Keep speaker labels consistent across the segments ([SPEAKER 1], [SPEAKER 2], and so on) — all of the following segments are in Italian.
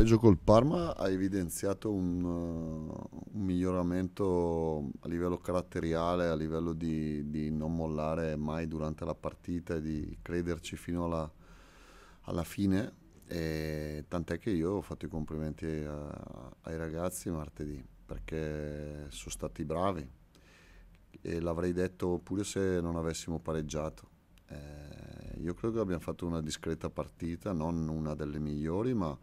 [SPEAKER 1] pareggio col Parma ha evidenziato un, eh, un miglioramento a livello caratteriale, a livello di, di, non mollare mai durante la partita, e di crederci fino alla, alla fine. E tant'è che io ho fatto i complimenti a, ai ragazzi martedì perché sono stati bravi e l'avrei detto pure se non avessimo pareggiato. Eh, io credo che abbiamo fatto una discreta partita, non una delle migliori, ma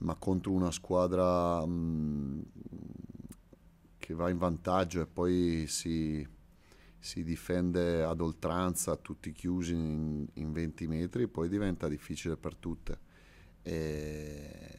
[SPEAKER 1] ma contro una squadra mh, mm, che va in vantaggio e poi si, si difende ad oltranza, tutti chiusi in, in, 20 metri, poi diventa difficile per tutte. E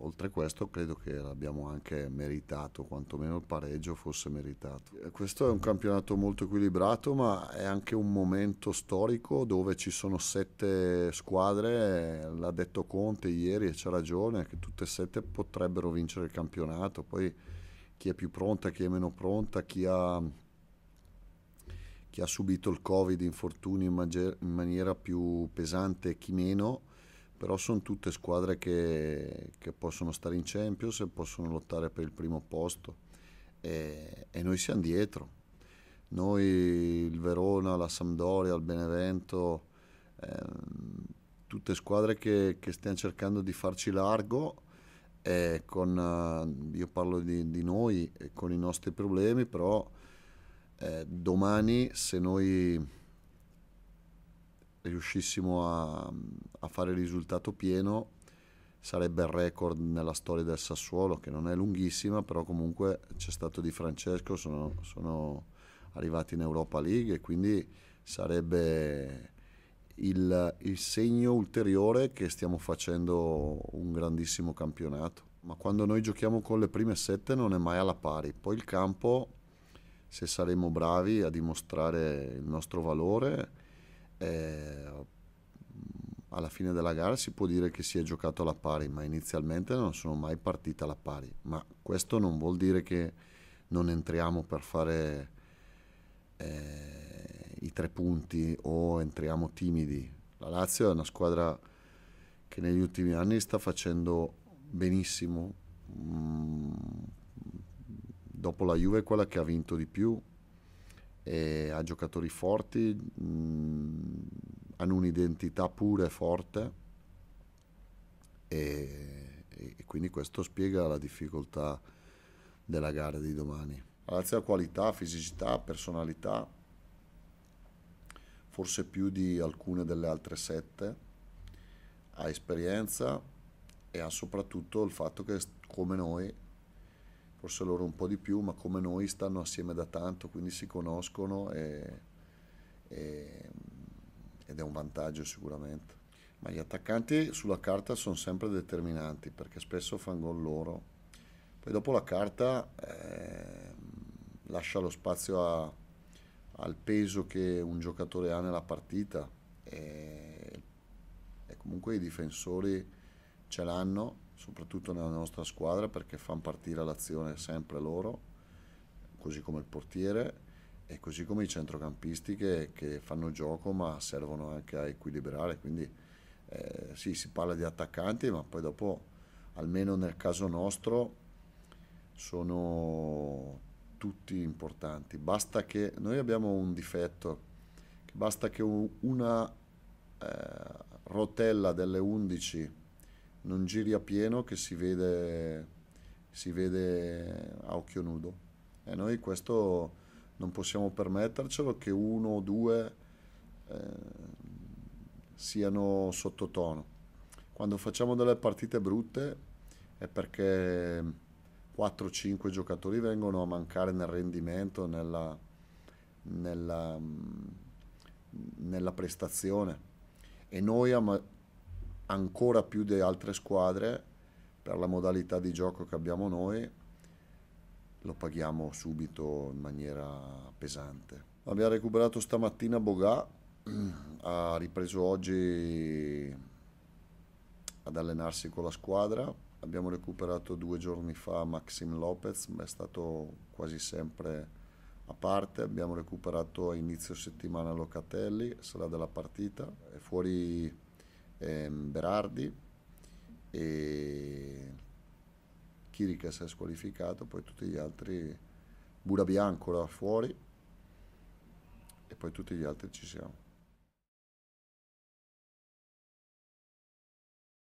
[SPEAKER 1] oltre questo credo che l'abbiamo anche meritato, quantomeno il pareggio fosse meritato. Eh, questo è un campionato molto equilibrato ma è anche un momento storico dove ci sono sette squadre, l'ha detto Conte ieri e c'ha ragione, che tutte e sette potrebbero vincere il campionato, poi chi è più pronta, chi è meno pronta, chi ha, chi ha subito il Covid, infortuni in, mager- in maniera più pesante, chi meno però sono tutte squadre che, che, possono stare in Champions e possono lottare per il primo posto e, e noi siamo dietro. Noi, il Verona, la Sampdoria, il Benevento, ehm, tutte squadre che, che, stiamo cercando di farci largo, eh, con, io parlo di, di noi, con i nostri problemi, però eh, domani se noi riuscissimo a, fare il risultato pieno sarebbe il record nella storia del Sassuolo che non è lunghissima però comunque c'è stato di Francesco sono, sono arrivati in Europa League e quindi sarebbe il, il segno ulteriore che stiamo facendo un grandissimo campionato ma quando noi giochiamo con le prime sette non è mai alla pari poi il campo se saremo bravi a dimostrare il nostro valore eh, alla fine della gara si può dire che si è giocato alla pari, ma inizialmente non sono mai partita alla pari. Ma questo non vuol dire che non entriamo per fare eh, i tre punti o entriamo timidi. La Lazio è una squadra che negli ultimi anni sta facendo benissimo. Mm, dopo la Juve è quella che ha vinto di più e ha giocatori forti. Mm, hanno un'identità pura e forte e, e quindi questo spiega la difficoltà della gara di domani. Lazio ha qualità, fisicità, personalità, forse più di alcune delle altre sette, ha esperienza e ha soprattutto il fatto che come noi, forse loro un po' di più, ma come noi stanno assieme da tanto, quindi si conoscono e, e ed è un vantaggio sicuramente. Ma gli attaccanti sulla carta sono sempre determinanti perché spesso fanno gol loro. Poi dopo la carta eh, lascia lo spazio a, al peso che un giocatore ha nella partita e, e comunque i difensori ce l'hanno, soprattutto nella nostra squadra perché fanno partire l'azione sempre loro, così come il portiere e così come i centrocampisti che, che, fanno gioco ma servono anche a equilibrare, quindi eh, sì, si parla di attaccanti, ma poi dopo, almeno nel caso nostro, sono tutti importanti. Basta che noi abbiamo un difetto, che basta che una eh, rotella delle 11 non giri a pieno che si vede, si vede a occhio nudo. E noi questo non possiamo permettercelo che uno o due eh, siano sottotono. Quando facciamo delle partite brutte è perché 4-5 giocatori vengono a mancare nel rendimento, nella, nella, nella prestazione e noi am- ancora più di altre squadre per la modalità di gioco che abbiamo noi lo paghiamo subito in maniera pesante. Abbiamo recuperato stamattina Bogà, ha ripreso oggi ad allenarsi con la squadra. Abbiamo recuperato due giorni fa Maxim Lopez, ma è stato quasi sempre a parte. Abbiamo recuperato a inizio settimana Locatelli, sarà della partita. È fuori eh, Berardi e Chirica si è squalificato, poi tutti gli altri, Buda Bianco là fuori e poi tutti gli altri ci siamo.